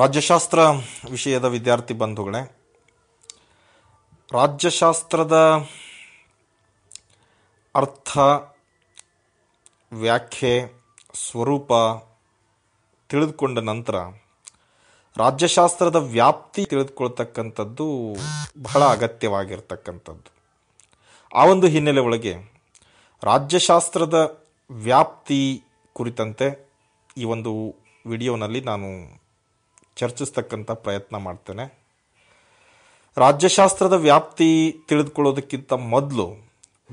ರಾಜ್ಯಶಾಸ್ತ್ರ ವಿಷಯದ ವಿದ್ಯಾರ್ಥಿ ಬಂಧುಗಳೇ ರಾಜ್ಯಶಾಸ್ತ್ರದ ಅರ್ಥ ವ್ಯಾಖ್ಯೆ ಸ್ವರೂಪ ತಿಳಿದುಕೊಂಡ ನಂತರ ರಾಜ್ಯಶಾಸ್ತ್ರದ ವ್ಯಾಪ್ತಿ ತಿಳಿದುಕೊಳ್ತಕ್ಕಂಥದ್ದು ಬಹಳ ಅಗತ್ಯವಾಗಿರ್ತಕ್ಕಂಥದ್ದು ಆ ಒಂದು ಹಿನ್ನೆಲೆ ಒಳಗೆ ರಾಜ್ಯಶಾಸ್ತ್ರದ ವ್ಯಾಪ್ತಿ ಕುರಿತಂತೆ ಈ ಒಂದು ವಿಡಿಯೋನಲ್ಲಿ ನಾನು ಚರ್ಚಿಸ್ತಕ್ಕಂಥ ಪ್ರಯತ್ನ ಮಾಡ್ತೇನೆ ರಾಜ್ಯಶಾಸ್ತ್ರದ ವ್ಯಾಪ್ತಿ ತಿಳಿದುಕೊಳ್ಳೋದಕ್ಕಿಂತ ಮೊದಲು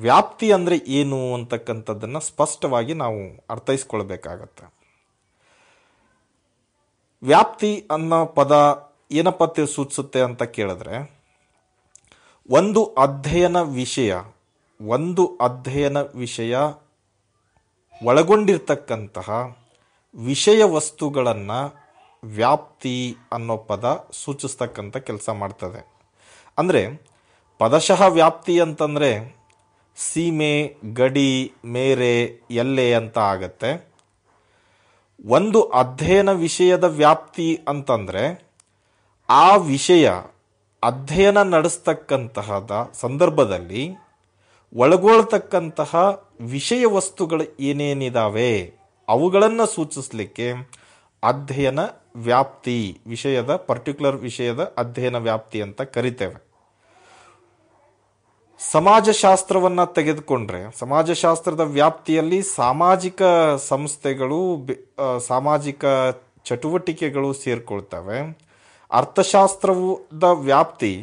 ವ್ಯಾಪ್ತಿ ಅಂದರೆ ಏನು ಅಂತಕ್ಕಂಥದ್ದನ್ನು ಸ್ಪಷ್ಟವಾಗಿ ನಾವು ಅರ್ಥೈಸ್ಕೊಳ್ಬೇಕಾಗತ್ತೆ ವ್ಯಾಪ್ತಿ ಅನ್ನೋ ಪದ ಏನಪ್ಪ ಸೂಚಿಸುತ್ತೆ ಅಂತ ಕೇಳಿದ್ರೆ ಒಂದು ಅಧ್ಯಯನ ವಿಷಯ ಒಂದು ಅಧ್ಯಯನ ವಿಷಯ ಒಳಗೊಂಡಿರ್ತಕ್ಕಂತಹ ವಿಷಯ ವಸ್ತುಗಳನ್ನು ವ್ಯಾಪ್ತಿ ಅನ್ನೋ ಪದ ಸೂಚಿಸ್ತಕ್ಕಂಥ ಕೆಲಸ ಮಾಡ್ತದೆ ಅಂದರೆ ಪದಶಃ ವ್ಯಾಪ್ತಿ ಅಂತಂದರೆ ಸೀಮೆ ಗಡಿ ಮೇರೆ ಎಲ್ಲೆ ಅಂತ ಆಗತ್ತೆ ಒಂದು ಅಧ್ಯಯನ ವಿಷಯದ ವ್ಯಾಪ್ತಿ ಅಂತಂದರೆ ಆ ವಿಷಯ ಅಧ್ಯಯನ ನಡೆಸ್ತಕ್ಕಂತಹದ ಸಂದರ್ಭದಲ್ಲಿ ಒಳಗೊಳ್ತಕ್ಕಂತಹ ವಿಷಯ ವಸ್ತುಗಳು ಏನೇನಿದಾವೆ ಅವುಗಳನ್ನು ಸೂಚಿಸಲಿಕ್ಕೆ ಅಧ್ಯಯನ ವ್ಯಾಪ್ತಿ ವಿಷಯದ ಪರ್ಟಿಕ್ಯುಲರ್ ವಿಷಯದ ಅಧ್ಯಯನ ವ್ಯಾಪ್ತಿ ಅಂತ ಕರಿತೇವೆ ಸಮಾಜಶಾಸ್ತ್ರವನ್ನು ತೆಗೆದುಕೊಂಡ್ರೆ ಸಮಾಜಶಾಸ್ತ್ರದ ವ್ಯಾಪ್ತಿಯಲ್ಲಿ ಸಾಮಾಜಿಕ ಸಂಸ್ಥೆಗಳು ಸಾಮಾಜಿಕ ಚಟುವಟಿಕೆಗಳು ಸೇರಿಕೊಳ್ತವೆ ಅರ್ಥಶಾಸ್ತ್ರದ ವ್ಯಾಪ್ತಿ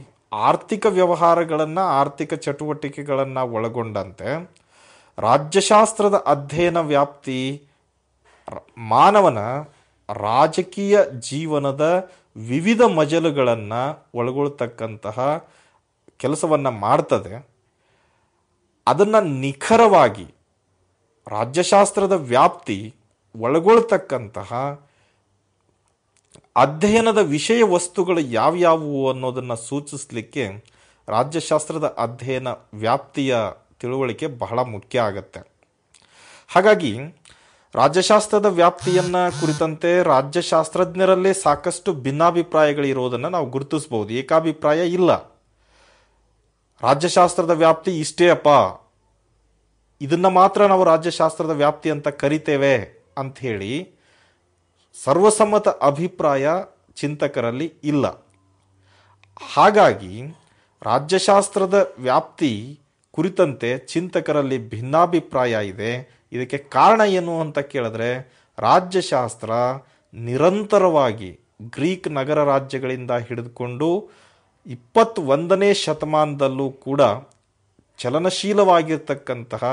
ಆರ್ಥಿಕ ವ್ಯವಹಾರಗಳನ್ನು ಆರ್ಥಿಕ ಚಟುವಟಿಕೆಗಳನ್ನು ಒಳಗೊಂಡಂತೆ ರಾಜ್ಯಶಾಸ್ತ್ರದ ಅಧ್ಯಯನ ವ್ಯಾಪ್ತಿ ಮಾನವನ ರಾಜಕೀಯ ಜೀವನದ ವಿವಿಧ ಮಜಲುಗಳನ್ನು ಒಳಗೊಳ್ತಕ್ಕಂತಹ ಕೆಲಸವನ್ನು ಮಾಡ್ತದೆ ಅದನ್ನು ನಿಖರವಾಗಿ ರಾಜ್ಯಶಾಸ್ತ್ರದ ವ್ಯಾಪ್ತಿ ಒಳಗೊಳ್ತಕ್ಕಂತಹ ಅಧ್ಯಯನದ ವಿಷಯ ವಸ್ತುಗಳು ಯಾವ್ಯಾವು ಅನ್ನೋದನ್ನು ಸೂಚಿಸಲಿಕ್ಕೆ ರಾಜ್ಯಶಾಸ್ತ್ರದ ಅಧ್ಯಯನ ವ್ಯಾಪ್ತಿಯ ತಿಳುವಳಿಕೆ ಬಹಳ ಮುಖ್ಯ ಆಗತ್ತೆ ಹಾಗಾಗಿ ರಾಜ್ಯಶಾಸ್ತ್ರದ ವ್ಯಾಪ್ತಿಯನ್ನ ಕುರಿತಂತೆ ರಾಜ್ಯಶಾಸ್ತ್ರಜ್ಞರಲ್ಲೇ ಸಾಕಷ್ಟು ಭಿನ್ನಾಭಿಪ್ರಾಯಗಳಿರೋದನ್ನು ನಾವು ಗುರುತಿಸಬಹುದು ಏಕಾಭಿಪ್ರಾಯ ಇಲ್ಲ ರಾಜ್ಯಶಾಸ್ತ್ರದ ವ್ಯಾಪ್ತಿ ಇಷ್ಟೇ ಅಪ್ಪ ಇದನ್ನು ಮಾತ್ರ ನಾವು ರಾಜ್ಯಶಾಸ್ತ್ರದ ವ್ಯಾಪ್ತಿ ಅಂತ ಕರಿತೇವೆ ಹೇಳಿ ಸರ್ವಸಮ್ಮತ ಅಭಿಪ್ರಾಯ ಚಿಂತಕರಲ್ಲಿ ಇಲ್ಲ ಹಾಗಾಗಿ ರಾಜ್ಯಶಾಸ್ತ್ರದ ವ್ಯಾಪ್ತಿ ಕುರಿತಂತೆ ಚಿಂತಕರಲ್ಲಿ ಭಿನ್ನಾಭಿಪ್ರಾಯ ಇದೆ ಇದಕ್ಕೆ ಕಾರಣ ಏನು ಅಂತ ಕೇಳಿದ್ರೆ ರಾಜ್ಯಶಾಸ್ತ್ರ ನಿರಂತರವಾಗಿ ಗ್ರೀಕ್ ನಗರ ರಾಜ್ಯಗಳಿಂದ ಹಿಡಿದುಕೊಂಡು ಒಂದನೇ ಶತಮಾನದಲ್ಲೂ ಕೂಡ ಚಲನಶೀಲವಾಗಿರ್ತಕ್ಕಂತಹ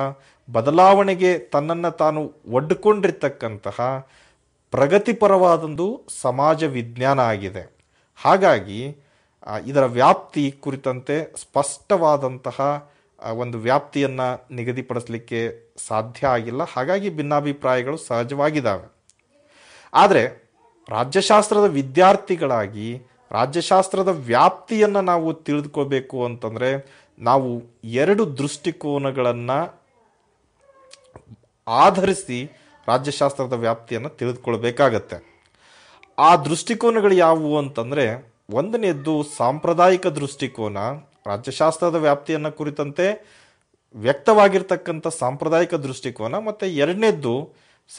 ಬದಲಾವಣೆಗೆ ತನ್ನನ್ನು ತಾನು ಒಡ್ಡಿಕೊಂಡಿರ್ತಕ್ಕಂತಹ ಪ್ರಗತಿಪರವಾದೊಂದು ಸಮಾಜ ವಿಜ್ಞಾನ ಆಗಿದೆ ಹಾಗಾಗಿ ಇದರ ವ್ಯಾಪ್ತಿ ಕುರಿತಂತೆ ಸ್ಪಷ್ಟವಾದಂತಹ ಒಂದು ವ್ಯಾಪ್ತಿಯನ್ನು ನಿಗದಿಪಡಿಸಲಿಕ್ಕೆ ಸಾಧ್ಯ ಆಗಿಲ್ಲ ಹಾಗಾಗಿ ಭಿನ್ನಾಭಿಪ್ರಾಯಗಳು ಸಹಜವಾಗಿದ್ದಾವೆ ಆದರೆ ರಾಜ್ಯಶಾಸ್ತ್ರದ ವಿದ್ಯಾರ್ಥಿಗಳಾಗಿ ರಾಜ್ಯಶಾಸ್ತ್ರದ ವ್ಯಾಪ್ತಿಯನ್ನು ನಾವು ತಿಳಿದುಕೋಬೇಕು ಅಂತಂದರೆ ನಾವು ಎರಡು ದೃಷ್ಟಿಕೋನಗಳನ್ನು ಆಧರಿಸಿ ರಾಜ್ಯಶಾಸ್ತ್ರದ ವ್ಯಾಪ್ತಿಯನ್ನು ತಿಳಿದುಕೊಳ್ಬೇಕಾಗತ್ತೆ ಆ ದೃಷ್ಟಿಕೋನಗಳು ಯಾವುವು ಅಂತಂದರೆ ಒಂದನೇದ್ದು ಸಾಂಪ್ರದಾಯಿಕ ದೃಷ್ಟಿಕೋನ ರಾಜ್ಯಶಾಸ್ತ್ರದ ವ್ಯಾಪ್ತಿಯನ್ನು ಕುರಿತಂತೆ ವ್ಯಕ್ತವಾಗಿರ್ತಕ್ಕಂಥ ಸಾಂಪ್ರದಾಯಿಕ ದೃಷ್ಟಿಕೋನ ಮತ್ತು ಎರಡನೇದ್ದು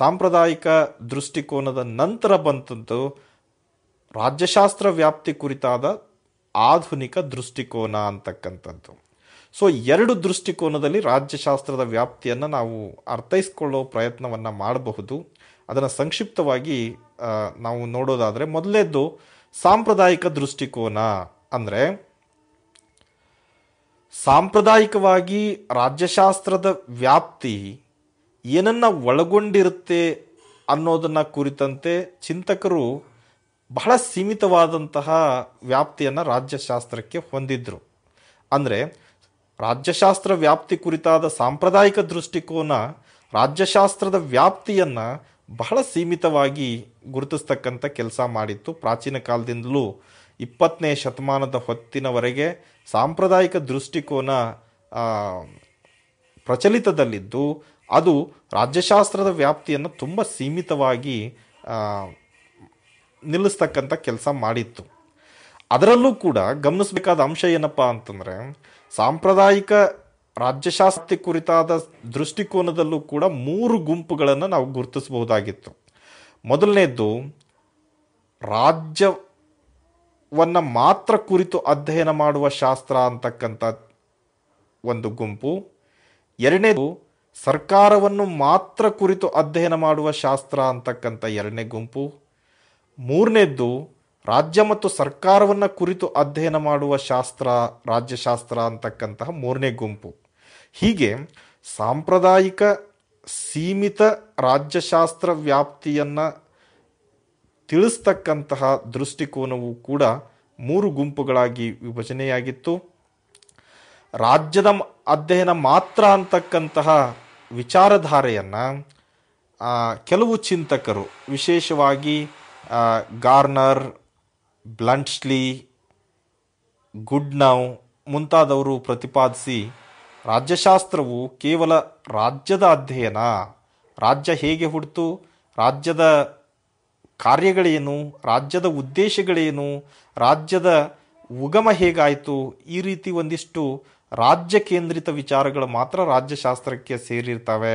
ಸಾಂಪ್ರದಾಯಿಕ ದೃಷ್ಟಿಕೋನದ ನಂತರ ಬಂತಂತು ರಾಜ್ಯಶಾಸ್ತ್ರ ವ್ಯಾಪ್ತಿ ಕುರಿತಾದ ಆಧುನಿಕ ದೃಷ್ಟಿಕೋನ ಅಂತಕ್ಕಂಥದ್ದು ಸೊ ಎರಡು ದೃಷ್ಟಿಕೋನದಲ್ಲಿ ರಾಜ್ಯಶಾಸ್ತ್ರದ ವ್ಯಾಪ್ತಿಯನ್ನು ನಾವು ಅರ್ಥೈಸ್ಕೊಳ್ಳೋ ಪ್ರಯತ್ನವನ್ನು ಮಾಡಬಹುದು ಅದನ್ನು ಸಂಕ್ಷಿಪ್ತವಾಗಿ ನಾವು ನೋಡೋದಾದರೆ ಮೊದಲೇದ್ದು ಸಾಂಪ್ರದಾಯಿಕ ದೃಷ್ಟಿಕೋನ ಅಂದರೆ ಸಾಂಪ್ರದಾಯಿಕವಾಗಿ ರಾಜ್ಯಶಾಸ್ತ್ರದ ವ್ಯಾಪ್ತಿ ಏನನ್ನು ಒಳಗೊಂಡಿರುತ್ತೆ ಅನ್ನೋದನ್ನು ಕುರಿತಂತೆ ಚಿಂತಕರು ಬಹಳ ಸೀಮಿತವಾದಂತಹ ವ್ಯಾಪ್ತಿಯನ್ನು ರಾಜ್ಯಶಾಸ್ತ್ರಕ್ಕೆ ಹೊಂದಿದ್ರು ಅಂದರೆ ರಾಜ್ಯಶಾಸ್ತ್ರ ವ್ಯಾಪ್ತಿ ಕುರಿತಾದ ಸಾಂಪ್ರದಾಯಿಕ ದೃಷ್ಟಿಕೋನ ರಾಜ್ಯಶಾಸ್ತ್ರದ ವ್ಯಾಪ್ತಿಯನ್ನು ಬಹಳ ಸೀಮಿತವಾಗಿ ಗುರುತಿಸ್ತಕ್ಕಂಥ ಕೆಲಸ ಮಾಡಿತ್ತು ಪ್ರಾಚೀನ ಕಾಲದಿಂದಲೂ ಇಪ್ಪತ್ತನೇ ಶತಮಾನದ ಹೊತ್ತಿನವರೆಗೆ ಸಾಂಪ್ರದಾಯಿಕ ದೃಷ್ಟಿಕೋನ ಪ್ರಚಲಿತದಲ್ಲಿದ್ದು ಅದು ರಾಜ್ಯಶಾಸ್ತ್ರದ ವ್ಯಾಪ್ತಿಯನ್ನು ತುಂಬ ಸೀಮಿತವಾಗಿ ನಿಲ್ಲಿಸ್ತಕ್ಕಂಥ ಕೆಲಸ ಮಾಡಿತ್ತು ಅದರಲ್ಲೂ ಕೂಡ ಗಮನಿಸಬೇಕಾದ ಅಂಶ ಏನಪ್ಪ ಅಂತಂದರೆ ಸಾಂಪ್ರದಾಯಿಕ ರಾಜ್ಯಶಾಸ್ತ್ರ ಕುರಿತಾದ ದೃಷ್ಟಿಕೋನದಲ್ಲೂ ಕೂಡ ಮೂರು ಗುಂಪುಗಳನ್ನು ನಾವು ಗುರುತಿಸಬಹುದಾಗಿತ್ತು ಮೊದಲನೇದು ರಾಜ್ಯ ವನ್ನು ಮಾತ್ರ ಕುರಿತು ಅಧ್ಯಯನ ಮಾಡುವ ಶಾಸ್ತ್ರ ಅಂತಕ್ಕಂಥ ಒಂದು ಗುಂಪು ಎರಡನೇದು ಸರ್ಕಾರವನ್ನು ಮಾತ್ರ ಕುರಿತು ಅಧ್ಯಯನ ಮಾಡುವ ಶಾಸ್ತ್ರ ಅಂತಕ್ಕಂಥ ಎರಡನೇ ಗುಂಪು ಮೂರನೇದ್ದು ರಾಜ್ಯ ಮತ್ತು ಸರ್ಕಾರವನ್ನು ಕುರಿತು ಅಧ್ಯಯನ ಮಾಡುವ ಶಾಸ್ತ್ರ ರಾಜ್ಯಶಾಸ್ತ್ರ ಅಂತಕ್ಕಂತಹ ಮೂರನೇ ಗುಂಪು ಹೀಗೆ ಸಾಂಪ್ರದಾಯಿಕ ಸೀಮಿತ ರಾಜ್ಯಶಾಸ್ತ್ರ ವ್ಯಾಪ್ತಿಯನ್ನು ತಿಳಿಸ್ತಕ್ಕಂತಹ ದೃಷ್ಟಿಕೋನವು ಕೂಡ ಮೂರು ಗುಂಪುಗಳಾಗಿ ವಿಭಜನೆಯಾಗಿತ್ತು ರಾಜ್ಯದ ಅಧ್ಯಯನ ಮಾತ್ರ ಅಂತಕ್ಕಂತಹ ವಿಚಾರಧಾರೆಯನ್ನು ಕೆಲವು ಚಿಂತಕರು ವಿಶೇಷವಾಗಿ ಗಾರ್ನರ್ ಬ್ಲಂಟ್ಸ್ಲಿ ಗುಡ್ನೌ ಮುಂತಾದವರು ಪ್ರತಿಪಾದಿಸಿ ರಾಜ್ಯಶಾಸ್ತ್ರವು ಕೇವಲ ರಾಜ್ಯದ ಅಧ್ಯಯನ ರಾಜ್ಯ ಹೇಗೆ ಹುಡ್ತು ರಾಜ್ಯದ ಕಾರ್ಯಗಳೇನು ರಾಜ್ಯದ ಉದ್ದೇಶಗಳೇನು ರಾಜ್ಯದ ಉಗಮ ಹೇಗಾಯಿತು ಈ ರೀತಿ ಒಂದಿಷ್ಟು ರಾಜ್ಯ ಕೇಂದ್ರಿತ ವಿಚಾರಗಳು ಮಾತ್ರ ರಾಜ್ಯಶಾಸ್ತ್ರಕ್ಕೆ ಸೇರಿರ್ತವೆ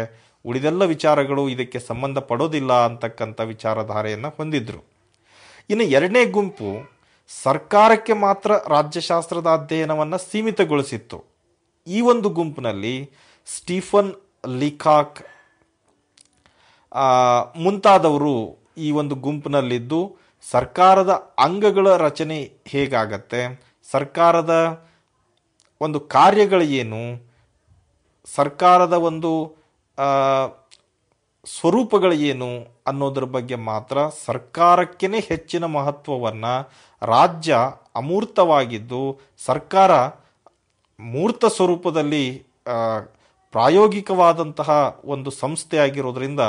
ಉಳಿದೆಲ್ಲ ವಿಚಾರಗಳು ಇದಕ್ಕೆ ಸಂಬಂಧ ಪಡೋದಿಲ್ಲ ಅಂತಕ್ಕಂಥ ವಿಚಾರಧಾರೆಯನ್ನು ಹೊಂದಿದ್ರು ಇನ್ನು ಎರಡನೇ ಗುಂಪು ಸರ್ಕಾರಕ್ಕೆ ಮಾತ್ರ ರಾಜ್ಯಶಾಸ್ತ್ರದ ಅಧ್ಯಯನವನ್ನು ಸೀಮಿತಗೊಳಿಸಿತ್ತು ಈ ಒಂದು ಗುಂಪಿನಲ್ಲಿ ಸ್ಟೀಫನ್ ಲಿಖಾಕ್ ಮುಂತಾದವರು ಈ ಒಂದು ಗುಂಪಿನಲ್ಲಿದ್ದು ಸರ್ಕಾರದ ಅಂಗಗಳ ರಚನೆ ಹೇಗಾಗತ್ತೆ ಸರ್ಕಾರದ ಒಂದು ಕಾರ್ಯಗಳು ಏನು ಸರ್ಕಾರದ ಒಂದು ಸ್ವರೂಪಗಳು ಏನು ಅನ್ನೋದ್ರ ಬಗ್ಗೆ ಮಾತ್ರ ಸರ್ಕಾರಕ್ಕೇ ಹೆಚ್ಚಿನ ಮಹತ್ವವನ್ನು ರಾಜ್ಯ ಅಮೂರ್ತವಾಗಿದ್ದು ಸರ್ಕಾರ ಮೂರ್ತ ಸ್ವರೂಪದಲ್ಲಿ ಪ್ರಾಯೋಗಿಕವಾದಂತಹ ಒಂದು ಸಂಸ್ಥೆಯಾಗಿರೋದ್ರಿಂದ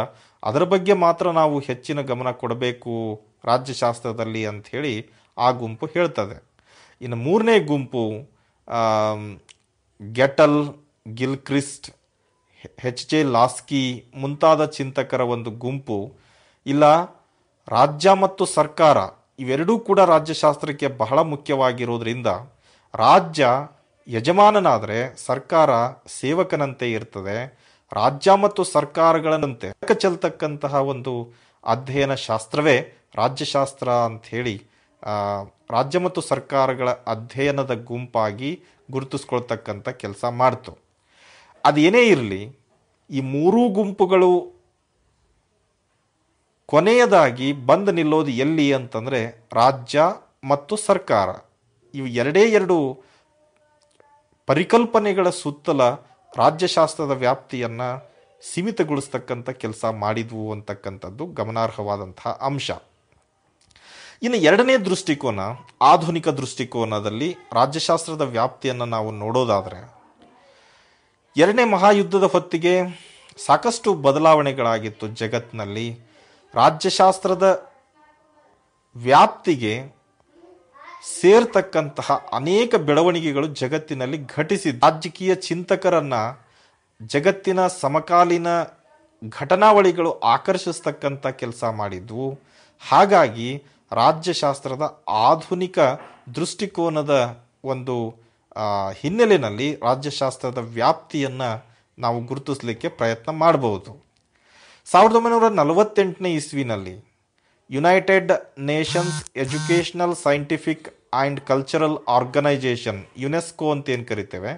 ಅದರ ಬಗ್ಗೆ ಮಾತ್ರ ನಾವು ಹೆಚ್ಚಿನ ಗಮನ ಕೊಡಬೇಕು ರಾಜ್ಯಶಾಸ್ತ್ರದಲ್ಲಿ ಅಂಥೇಳಿ ಆ ಗುಂಪು ಹೇಳ್ತದೆ ಇನ್ನು ಮೂರನೇ ಗುಂಪು Gettell Gilchrist H J Laski ಮುಂತಾದ ಚಿಂತಕರ ಒಂದು ಗುಂಪು ಇಲ್ಲ ರಾಜ್ಯ ಮತ್ತು ಸರ್ಕಾರ ಇವೆರಡೂ ಕೂಡ ರಾಜ್ಯಶಾಸ್ತ್ರಕ್ಕೆ ಬಹಳ ಮುಖ್ಯವಾಗಿರೋದ್ರಿಂದ ರಾಜ್ಯ ಯಜಮಾನನಾದರೆ ಸರ್ಕಾರ ಸೇವಕನಂತೆ ಇರ್ತದೆ ರಾಜ್ಯ ಮತ್ತು ಸರ್ಕಾರಗಳಂತೆ ಚೆಲ್ತಕ್ಕಂತಹ ಒಂದು ಅಧ್ಯಯನ ಶಾಸ್ತ್ರವೇ ರಾಜ್ಯಶಾಸ್ತ್ರ ಅಂತ ಹೇಳಿ ರಾಜ್ಯ ಮತ್ತು ಸರ್ಕಾರಗಳ ಅಧ್ಯಯನದ ಗುಂಪಾಗಿ ಗುರುತಿಸ್ಕೊಳ್ತಕ್ಕಂಥ ಕೆಲಸ ಮಾಡ್ತು ಅದೇನೇ ಇರಲಿ ಈ ಮೂರೂ ಗುಂಪುಗಳು ಕೊನೆಯದಾಗಿ ಬಂದು ನಿಲ್ಲೋದು ಎಲ್ಲಿ ಅಂತಂದರೆ ರಾಜ್ಯ ಮತ್ತು ಸರ್ಕಾರ ಇವು ಎರಡೇ ಎರಡು ಪರಿಕಲ್ಪನೆಗಳ ಸುತ್ತಲ ರಾಜ್ಯಶಾಸ್ತ್ರದ ವ್ಯಾಪ್ತಿಯನ್ನು ಸೀಮಿತಗೊಳಿಸ್ತಕ್ಕಂಥ ಕೆಲಸ ಮಾಡಿದ್ವು ಅಂತಕ್ಕಂಥದ್ದು ಗಮನಾರ್ಹವಾದಂತಹ ಅಂಶ ಇನ್ನು ಎರಡನೇ ದೃಷ್ಟಿಕೋನ ಆಧುನಿಕ ದೃಷ್ಟಿಕೋನದಲ್ಲಿ ರಾಜ್ಯಶಾಸ್ತ್ರದ ವ್ಯಾಪ್ತಿಯನ್ನು ನಾವು ನೋಡೋದಾದರೆ ಎರಡನೇ ಮಹಾಯುದ್ಧದ ಹೊತ್ತಿಗೆ ಸಾಕಷ್ಟು ಬದಲಾವಣೆಗಳಾಗಿತ್ತು ಜಗತ್ತಿನಲ್ಲಿ ರಾಜ್ಯಶಾಸ್ತ್ರದ ವ್ಯಾಪ್ತಿಗೆ ಸೇರ್ತಕ್ಕಂತಹ ಅನೇಕ ಬೆಳವಣಿಗೆಗಳು ಜಗತ್ತಿನಲ್ಲಿ ಘಟಿಸಿದ ರಾಜಕೀಯ ಚಿಂತಕರನ್ನ ಜಗತ್ತಿನ ಸಮಕಾಲೀನ ಘಟನಾವಳಿಗಳು ಆಕರ್ಷಿಸ್ತಕ್ಕಂಥ ಕೆಲಸ ಮಾಡಿದ್ವು ಹಾಗಾಗಿ ರಾಜ್ಯಶಾಸ್ತ್ರದ ಆಧುನಿಕ ದೃಷ್ಟಿಕೋನದ ಒಂದು ಹಿನ್ನೆಲೆಯಲ್ಲಿ ರಾಜ್ಯಶಾಸ್ತ್ರದ ವ್ಯಾಪ್ತಿಯನ್ನು ನಾವು ಗುರುತಿಸಲಿಕ್ಕೆ ಪ್ರಯತ್ನ ಮಾಡಬಹುದು ಸಾವಿರದ ಒಂಬೈನೂರ ನಲವತ್ತೆಂಟನೇ ಇಸ್ವಿನಲ್ಲಿ United Nations Educational Scientific and Cultural Organization UNESCO ಅಂತ ಏನು ಕರಿತೇವೆ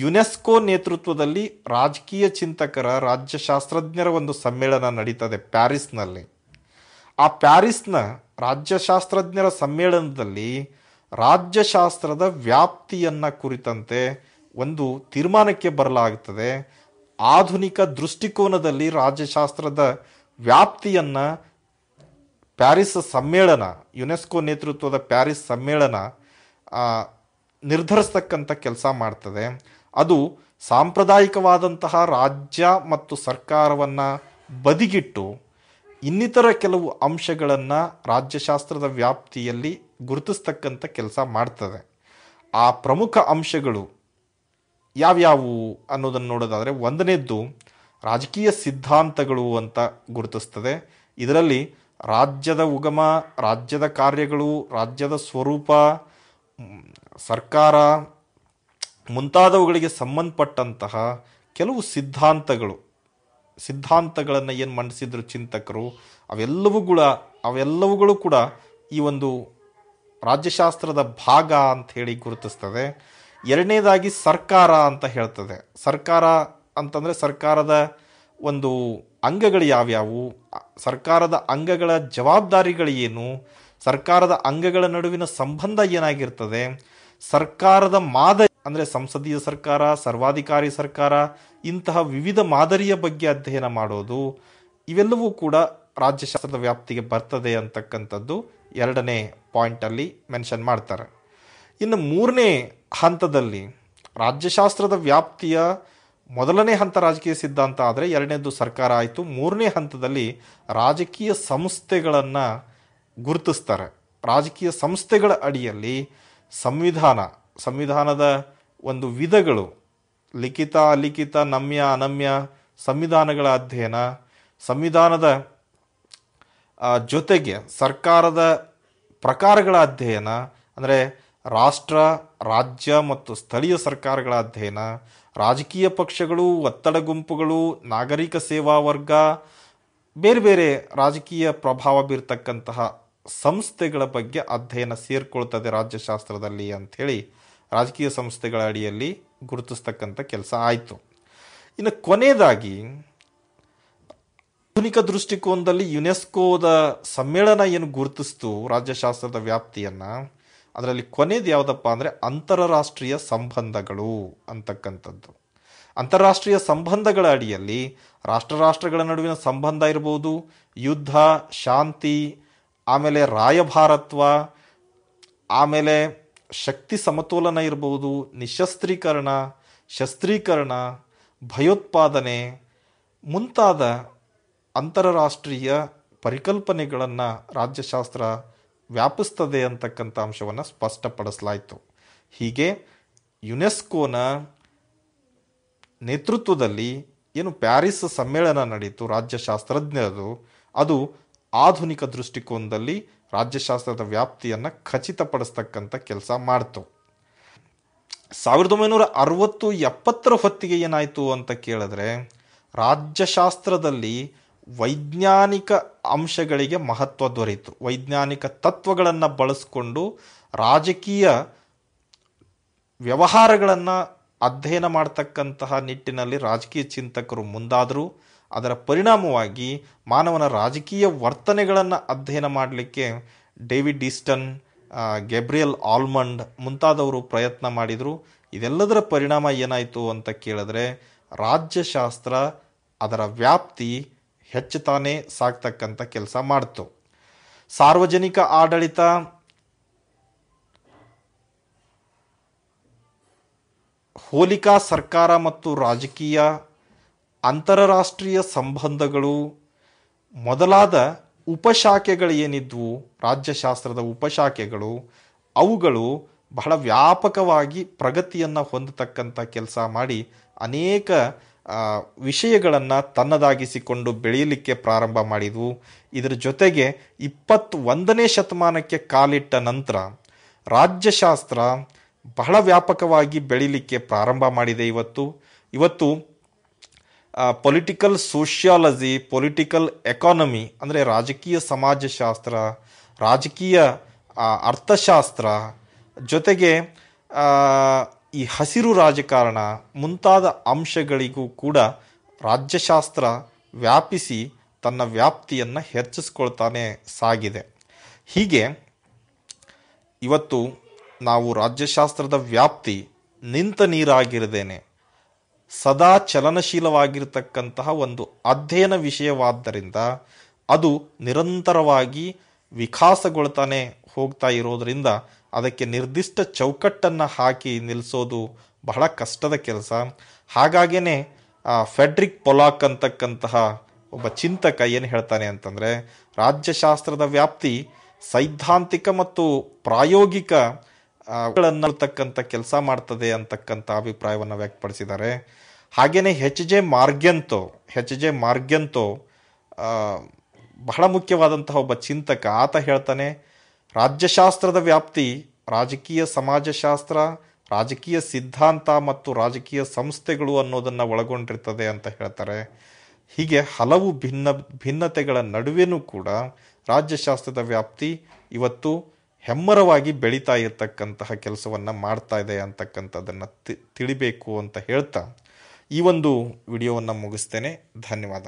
ಯುನೆಸ್ಕೋ ನೇತೃತ್ವದಲ್ಲಿ ರಾಜಕೀಯ ಚಿಂತಕರ ರಾಜ್ಯಶಾಸ್ತ್ರಜ್ಞರ ಒಂದು ಸಮ್ಮೇಳನ ನಡೀತದೆ ಪ್ಯಾರಿಸ್ನಲ್ಲಿ ಆ ಪ್ಯಾರಿಸ್ನ ರಾಜ್ಯಶಾಸ್ತ್ರಜ್ಞರ ಸಮ್ಮೇಳನದಲ್ಲಿ ರಾಜ್ಯಶಾಸ್ತ್ರದ ವ್ಯಾಪ್ತಿಯನ್ನು ಕುರಿತಂತೆ ಒಂದು ತೀರ್ಮಾನಕ್ಕೆ ಬರಲಾಗುತ್ತದೆ ಆಧುನಿಕ ದೃಷ್ಟಿಕೋನದಲ್ಲಿ ರಾಜ್ಯಶಾಸ್ತ್ರದ ವ್ಯಾಪ್ತಿಯನ್ನು ಪ್ಯಾರಿಸ್ ಸಮ್ಮೇಳನ ಯುನೆಸ್ಕೋ ನೇತೃತ್ವದ ಪ್ಯಾರಿಸ್ ಸಮ್ಮೇಳನ ನಿರ್ಧರಿಸ್ತಕ್ಕಂಥ ಕೆಲಸ ಮಾಡ್ತದೆ ಅದು ಸಾಂಪ್ರದಾಯಿಕವಾದಂತಹ ರಾಜ್ಯ ಮತ್ತು ಸರ್ಕಾರವನ್ನು ಬದಿಗಿಟ್ಟು ಇನ್ನಿತರ ಕೆಲವು ಅಂಶಗಳನ್ನು ರಾಜ್ಯಶಾಸ್ತ್ರದ ವ್ಯಾಪ್ತಿಯಲ್ಲಿ ಗುರುತಿಸ್ತಕ್ಕಂಥ ಕೆಲಸ ಮಾಡ್ತದೆ ಆ ಪ್ರಮುಖ ಅಂಶಗಳು ಯಾವ್ಯಾವು ಅನ್ನೋದನ್ನು ನೋಡೋದಾದರೆ ಒಂದನೇದ್ದು ರಾಜಕೀಯ ಸಿದ್ಧಾಂತಗಳು ಅಂತ ಗುರುತಿಸ್ತದೆ ಇದರಲ್ಲಿ ರಾಜ್ಯದ ಉಗಮ ರಾಜ್ಯದ ಕಾರ್ಯಗಳು ರಾಜ್ಯದ ಸ್ವರೂಪ ಸರ್ಕಾರ ಮುಂತಾದವುಗಳಿಗೆ ಸಂಬಂಧಪಟ್ಟಂತಹ ಕೆಲವು ಸಿದ್ಧಾಂತಗಳು ಸಿದ್ಧಾಂತಗಳನ್ನು ಏನು ಮಂಡಿಸಿದ್ರು ಚಿಂತಕರು ಅವೆಲ್ಲವೂ ಕೂಡ ಅವೆಲ್ಲವುಗಳು ಕೂಡ ಈ ಒಂದು ರಾಜ್ಯಶಾಸ್ತ್ರದ ಭಾಗ ಅಂತ ಹೇಳಿ ಗುರುತಿಸ್ತದೆ ಎರಡನೇದಾಗಿ ಸರ್ಕಾರ ಅಂತ ಹೇಳ್ತದೆ ಸರ್ಕಾರ ಅಂತಂದರೆ ಸರ್ಕಾರದ ಒಂದು ಅಂಗಗಳು ಯಾವ್ಯಾವು ಸರ್ಕಾರದ ಅಂಗಗಳ ಜವಾಬ್ದಾರಿಗಳು ಏನು ಸರ್ಕಾರದ ಅಂಗಗಳ ನಡುವಿನ ಸಂಬಂಧ ಏನಾಗಿರ್ತದೆ ಸರ್ಕಾರದ ಮಾದರಿ ಅಂದರೆ ಸಂಸದೀಯ ಸರ್ಕಾರ ಸರ್ವಾಧಿಕಾರಿ ಸರ್ಕಾರ ಇಂತಹ ವಿವಿಧ ಮಾದರಿಯ ಬಗ್ಗೆ ಅಧ್ಯಯನ ಮಾಡೋದು ಇವೆಲ್ಲವೂ ಕೂಡ ರಾಜ್ಯಶಾಸ್ತ್ರದ ವ್ಯಾಪ್ತಿಗೆ ಬರ್ತದೆ ಅಂತಕ್ಕಂಥದ್ದು ಎರಡನೇ ಪಾಯಿಂಟಲ್ಲಿ ಮೆನ್ಷನ್ ಮಾಡ್ತಾರೆ ಇನ್ನು ಮೂರನೇ ಹಂತದಲ್ಲಿ ರಾಜ್ಯಶಾಸ್ತ್ರದ ವ್ಯಾಪ್ತಿಯ ಮೊದಲನೇ ಹಂತ ರಾಜಕೀಯ ಸಿದ್ಧಾಂತ ಆದರೆ ಎರಡನೇದು ಸರ್ಕಾರ ಆಯಿತು ಮೂರನೇ ಹಂತದಲ್ಲಿ ರಾಜಕೀಯ ಸಂಸ್ಥೆಗಳನ್ನು ಗುರುತಿಸ್ತಾರೆ ರಾಜಕೀಯ ಸಂಸ್ಥೆಗಳ ಅಡಿಯಲ್ಲಿ ಸಂವಿಧಾನ ಸಂವಿಧಾನದ ಒಂದು ವಿಧಗಳು ಲಿಖಿತ ಅಲಿಖಿತ ನಮ್ಯ ಅನಮ್ಯ ಸಂವಿಧಾನಗಳ ಅಧ್ಯಯನ ಸಂವಿಧಾನದ ಜೊತೆಗೆ ಸರ್ಕಾರದ ಪ್ರಕಾರಗಳ ಅಧ್ಯಯನ ಅಂದರೆ ರಾಷ್ಟ್ರ ರಾಜ್ಯ ಮತ್ತು ಸ್ಥಳೀಯ ಸರ್ಕಾರಗಳ ಅಧ್ಯಯನ ರಾಜಕೀಯ ಪಕ್ಷಗಳು ಒತ್ತಡ ಗುಂಪುಗಳು ನಾಗರಿಕ ಸೇವಾ ವರ್ಗ ಬೇರೆ ಬೇರೆ ರಾಜಕೀಯ ಪ್ರಭಾವ ಬೀರ್ತಕ್ಕಂತಹ ಸಂಸ್ಥೆಗಳ ಬಗ್ಗೆ ಅಧ್ಯಯನ ಸೇರಿಕೊಳ್ತದೆ ರಾಜ್ಯಶಾಸ್ತ್ರದಲ್ಲಿ ಅಂಥೇಳಿ ರಾಜಕೀಯ ಸಂಸ್ಥೆಗಳ ಅಡಿಯಲ್ಲಿ ಗುರುತಿಸ್ತಕ್ಕಂಥ ಕೆಲಸ ಆಯಿತು ಇನ್ನು ಕೊನೆಯದಾಗಿ ಆಧುನಿಕ ದೃಷ್ಟಿಕೋನದಲ್ಲಿ ಯುನೆಸ್ಕೋದ ಸಮ್ಮೇಳನ ಏನು ಗುರುತಿಸ್ತು ರಾಜ್ಯಶಾಸ್ತ್ರದ ವ್ಯಾಪ್ತಿಯನ್ನು ಅದರಲ್ಲಿ ಕೊನೆಯದು ಯಾವುದಪ್ಪ ಅಂದರೆ ಅಂತಾರಾಷ್ಟ್ರೀಯ ಸಂಬಂಧಗಳು ಅಂತಕ್ಕಂಥದ್ದು ಅಂತಾರಾಷ್ಟ್ರೀಯ ಸಂಬಂಧಗಳ ಅಡಿಯಲ್ಲಿ ರಾಷ್ಟ್ರ ರಾಷ್ಟ್ರಗಳ ನಡುವಿನ ಸಂಬಂಧ ಇರ್ಬೋದು ಯುದ್ಧ ಶಾಂತಿ ಆಮೇಲೆ ರಾಯಭಾರತ್ವ ಆಮೇಲೆ ಶಕ್ತಿ ಸಮತೋಲನ ಇರ್ಬೋದು ನಿಶಸ್ತ್ರೀಕರಣ ಶಸ್ತ್ರೀಕರಣ ಭಯೋತ್ಪಾದನೆ ಮುಂತಾದ ಅಂತಾರಾಷ್ಟ್ರೀಯ ಪರಿಕಲ್ಪನೆಗಳನ್ನು ರಾಜ್ಯಶಾಸ್ತ್ರ ವ್ಯಾಪಿಸ್ತದೆ ಅಂತಕ್ಕಂಥ ಅಂಶವನ್ನು ಸ್ಪಷ್ಟಪಡಿಸಲಾಯಿತು ಹೀಗೆ ಯುನೆಸ್ಕೋನ ನೇತೃತ್ವದಲ್ಲಿ ಏನು ಪ್ಯಾರಿಸ್ ಸಮ್ಮೇಳನ ನಡೆಯಿತು ರಾಜ್ಯಶಾಸ್ತ್ರಜ್ಞರದು ಅದು ಆಧುನಿಕ ದೃಷ್ಟಿಕೋನದಲ್ಲಿ ರಾಜ್ಯಶಾಸ್ತ್ರದ ವ್ಯಾಪ್ತಿಯನ್ನು ಖಚಿತಪಡಿಸ್ತಕ್ಕಂಥ ಕೆಲಸ ಮಾಡ್ತು ಸಾವಿರದ ಒಂಬೈನೂರ ಅರವತ್ತು ಎಪ್ಪತ್ತರ ಹೊತ್ತಿಗೆ ಏನಾಯಿತು ಅಂತ ಕೇಳಿದ್ರೆ ರಾಜ್ಯಶಾಸ್ತ್ರದಲ್ಲಿ ವೈಜ್ಞಾನಿಕ ಅಂಶಗಳಿಗೆ ಮಹತ್ವ ದೊರೆಯಿತು ವೈಜ್ಞಾನಿಕ ತತ್ವಗಳನ್ನು ಬಳಸಿಕೊಂಡು ರಾಜಕೀಯ ವ್ಯವಹಾರಗಳನ್ನು ಅಧ್ಯಯನ ಮಾಡತಕ್ಕಂತಹ ನಿಟ್ಟಿನಲ್ಲಿ ರಾಜಕೀಯ ಚಿಂತಕರು ಮುಂದಾದರು ಅದರ ಪರಿಣಾಮವಾಗಿ ಮಾನವನ ರಾಜಕೀಯ ವರ್ತನೆಗಳನ್ನು ಅಧ್ಯಯನ ಮಾಡಲಿಕ್ಕೆ ಡೇವಿಡ್ ಈಸ್ಟನ್ ಗೆಬ್ರಿಯಲ್ ಆಲ್ಮಂಡ್ ಮುಂತಾದವರು ಪ್ರಯತ್ನ ಮಾಡಿದರು ಇದೆಲ್ಲದರ ಪರಿಣಾಮ ಏನಾಯಿತು ಅಂತ ಕೇಳಿದ್ರೆ ರಾಜ್ಯಶಾಸ್ತ್ರ ಅದರ ವ್ಯಾಪ್ತಿ ತಾನೇ ಸಾಕ್ತಕ್ಕಂಥ ಕೆಲಸ ಮಾಡ್ತು ಸಾರ್ವಜನಿಕ ಆಡಳಿತ ಹೋಲಿಕಾ ಸರ್ಕಾರ ಮತ್ತು ರಾಜಕೀಯ ಅಂತಾರಾಷ್ಟ್ರೀಯ ಸಂಬಂಧಗಳು ಮೊದಲಾದ ಉಪಶಾಖೆಗಳು ಏನಿದ್ವು ರಾಜ್ಯಶಾಸ್ತ್ರದ ಉಪಶಾಖೆಗಳು ಅವುಗಳು ಬಹಳ ವ್ಯಾಪಕವಾಗಿ ಪ್ರಗತಿಯನ್ನು ಹೊಂದತಕ್ಕಂಥ ಕೆಲಸ ಮಾಡಿ ಅನೇಕ ವಿಷಯಗಳನ್ನು ತನ್ನದಾಗಿಸಿಕೊಂಡು ಬೆಳೆಯಲಿಕ್ಕೆ ಪ್ರಾರಂಭ ಮಾಡಿದವು ಇದರ ಜೊತೆಗೆ ಒಂದನೇ ಶತಮಾನಕ್ಕೆ ಕಾಲಿಟ್ಟ ನಂತರ ರಾಜ್ಯಶಾಸ್ತ್ರ ಬಹಳ ವ್ಯಾಪಕವಾಗಿ ಬೆಳೀಲಿಕ್ಕೆ ಪ್ರಾರಂಭ ಮಾಡಿದೆ ಇವತ್ತು ಇವತ್ತು ಪೊಲಿಟಿಕಲ್ ಸೋಷಿಯಾಲಜಿ ಪೊಲಿಟಿಕಲ್ ಎಕಾನಮಿ ಅಂದರೆ ರಾಜಕೀಯ ಸಮಾಜಶಾಸ್ತ್ರ ರಾಜಕೀಯ ಅರ್ಥಶಾಸ್ತ್ರ ಜೊತೆಗೆ ಈ ಹಸಿರು ರಾಜಕಾರಣ ಮುಂತಾದ ಅಂಶಗಳಿಗೂ ಕೂಡ ರಾಜ್ಯಶಾಸ್ತ್ರ ವ್ಯಾಪಿಸಿ ತನ್ನ ವ್ಯಾಪ್ತಿಯನ್ನು ಹೆಚ್ಚಿಸ್ಕೊಳ್ತಾನೆ ಸಾಗಿದೆ ಹೀಗೆ ಇವತ್ತು ನಾವು ರಾಜ್ಯಶಾಸ್ತ್ರದ ವ್ಯಾಪ್ತಿ ನಿಂತ ನೀರಾಗಿರದೇನೆ ಸದಾ ಚಲನಶೀಲವಾಗಿರತಕ್ಕಂತಹ ಒಂದು ಅಧ್ಯಯನ ವಿಷಯವಾದ್ದರಿಂದ ಅದು ನಿರಂತರವಾಗಿ ವಿಕಾಸಗೊಳ್ತಾನೆ ಹೋಗ್ತಾ ಇರೋದರಿಂದ ಅದಕ್ಕೆ ನಿರ್ದಿಷ್ಟ ಚೌಕಟ್ಟನ್ನು ಹಾಕಿ ನಿಲ್ಲಿಸೋದು ಬಹಳ ಕಷ್ಟದ ಕೆಲಸ ಹಾಗಾಗಿನೇ ಫೆಡ್ರಿಕ್ ಪೊಲಾಕ್ ಅಂತಕ್ಕಂತಹ ಒಬ್ಬ ಚಿಂತಕ ಏನು ಹೇಳ್ತಾನೆ ಅಂತಂದರೆ ರಾಜ್ಯಶಾಸ್ತ್ರದ ವ್ಯಾಪ್ತಿ ಸೈದ್ಧಾಂತಿಕ ಮತ್ತು ಪ್ರಾಯೋಗಿಕ ತಕ್ಕಂಥ ಕೆಲಸ ಮಾಡ್ತದೆ ಅಂತಕ್ಕಂಥ ಅಭಿಪ್ರಾಯವನ್ನು ವ್ಯಕ್ತಪಡಿಸಿದ್ದಾರೆ ಹಾಗೆಯೇ ಹೆಚ್ ಜೆ ಮಾರ್ಗ್ಯಂತೋ ಹೆಚ್ ಜೆ ಮಾರ್ಗ್ಯಂತೋ ಬಹಳ ಮುಖ್ಯವಾದಂತಹ ಒಬ್ಬ ಚಿಂತಕ ಆತ ಹೇಳ್ತಾನೆ ರಾಜ್ಯಶಾಸ್ತ್ರದ ವ್ಯಾಪ್ತಿ ರಾಜಕೀಯ ಸಮಾಜಶಾಸ್ತ್ರ ರಾಜಕೀಯ ಸಿದ್ಧಾಂತ ಮತ್ತು ರಾಜಕೀಯ ಸಂಸ್ಥೆಗಳು ಅನ್ನೋದನ್ನು ಒಳಗೊಂಡಿರ್ತದೆ ಅಂತ ಹೇಳ್ತಾರೆ ಹೀಗೆ ಹಲವು ಭಿನ್ನ ಭಿನ್ನತೆಗಳ ನಡುವೆನೂ ಕೂಡ ರಾಜ್ಯಶಾಸ್ತ್ರದ ವ್ಯಾಪ್ತಿ ಇವತ್ತು ಹೆಮ್ಮರವಾಗಿ ಬೆಳೀತಾ ಇರತಕ್ಕಂತಹ ಕೆಲಸವನ್ನು ಮಾಡ್ತಾ ಇದೆ ಅಂತಕ್ಕಂಥದ್ದನ್ನು ತಿಳಿಬೇಕು ಅಂತ ಹೇಳ್ತಾ ಈ ಒಂದು ವಿಡಿಯೋವನ್ನು ಮುಗಿಸ್ತೇನೆ ಧನ್ಯವಾದ